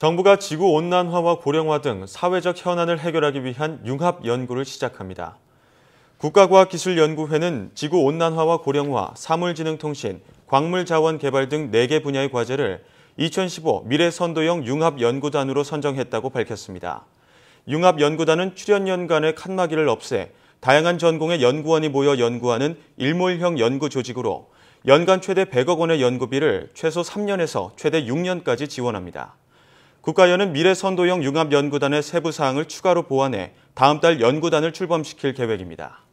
정부가 지구 온난화와 고령화 등 사회적 현안을 해결하기 위한 융합 연구를 시작합니다. 국가과학기술연구회는 지구 온난화와 고령화, 사물지능통신, 광물자원 개발 등 4개 분야의 과제를 2015 미래선도형 융합연구단으로 선정했다고 밝혔습니다. 융합연구단은 출연연간의 칸막이를 없애 다양한 전공의 연구원이 모여 연구하는 일몰형 연구 조직으로 연간 최대 100억 원의 연구비를 최소 3년에서 최대 6년까지 지원합니다. 국가연은 미래선도형 융합연구단의 세부 사항을 추가로 보완해 다음 달 연구단을 출범시킬 계획입니다.